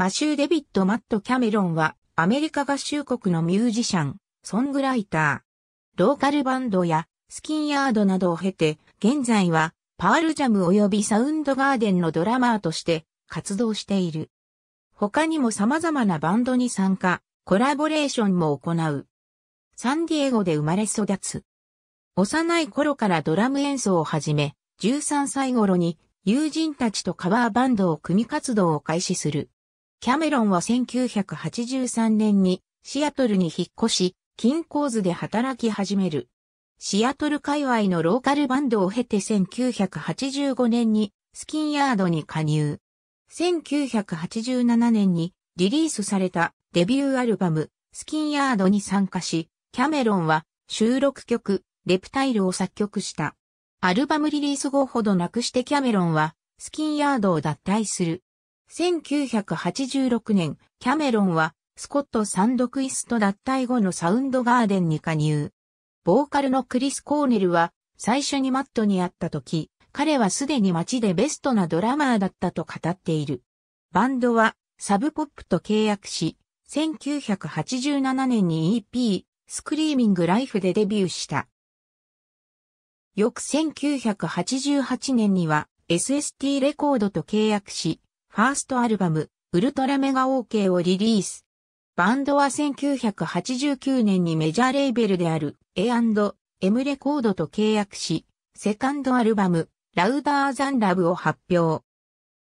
マシュー・デビッド・マット・キャメロンは、アメリカ合衆国のミュージシャン、ソングライター。ローカルバンドや、スキンヤードなどを経て、現在は、パールジャム及びサウンドガーデンのドラマーとして活動している。他にも様々なバンドに参加、コラボレーションも行う。サンディエゴで生まれ育つ。幼い頃からドラム演奏を始め、13歳頃に友人たちとカバーバンドを組み活動を開始する。キャメロンは1983年にシアトルに引っ越し、金鉱図で働き始める。シアトル界隈のローカルバンドを経て1985年にスキンヤードに加入。1987年にリリースされたデビューアルバムスキンヤードに参加し、キャメロンは収録曲レプタイルを作曲した。アルバムリリース後ほどなくしてキャメロンはスキンヤードを脱退する。1986年、キャメロンは、スコット・サンドクイスト脱退後のサウンドガーデンに加入。ボーカルのクリス・コーネルは、最初にマットに会った時、彼はすでに街でベストなドラマーだったと語っている。バンドは、サブポップと契約し、1987年に EP、スクリーミング・ライフでデビューした。翌1988年には、SST レコードと契約し、ファーストアルバム、ウルトラメガオーケーをリリース。バンドは1989年にメジャーレーベルである A&M レコードと契約し、セカンドアルバム、ラウダーザンラブを発表。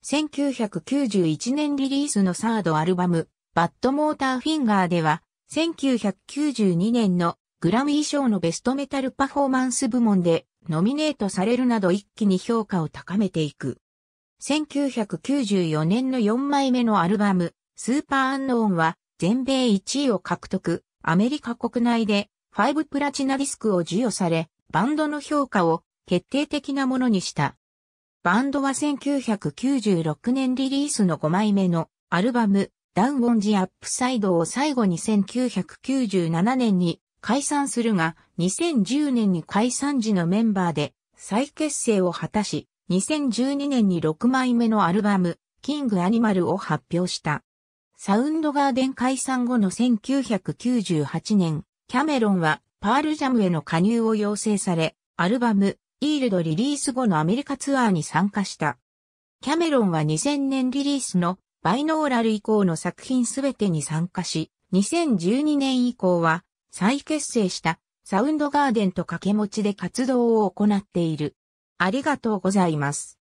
1991年リリースのサードアルバム、バッドモーターフィンガーでは、1992年のグラミー賞のベストメタルパフォーマンス部門でノミネートされるなど一気に評価を高めていく。1994年の4枚目のアルバム、スーパーアンノーンは全米1位を獲得、アメリカ国内で5プラチナディスクを授与され、バンドの評価を決定的なものにした。バンドは1996年リリースの5枚目のアルバム、ダウン・オン・ジ・アップサイドを最後に1997年に解散するが、2010年に解散時のメンバーで再結成を果たし、2012年に6枚目のアルバム、キングアニマルを発表した。サウンドガーデン解散後の1998年、キャメロンはパールジャムへの加入を要請され、アルバム、イールドリリース後のアメリカツアーに参加した。キャメロンは2000年リリースのバイノーラル以降の作品すべてに参加し、2012年以降は再結成したサウンドガーデンと掛け持ちで活動を行っている。ありがとうございます。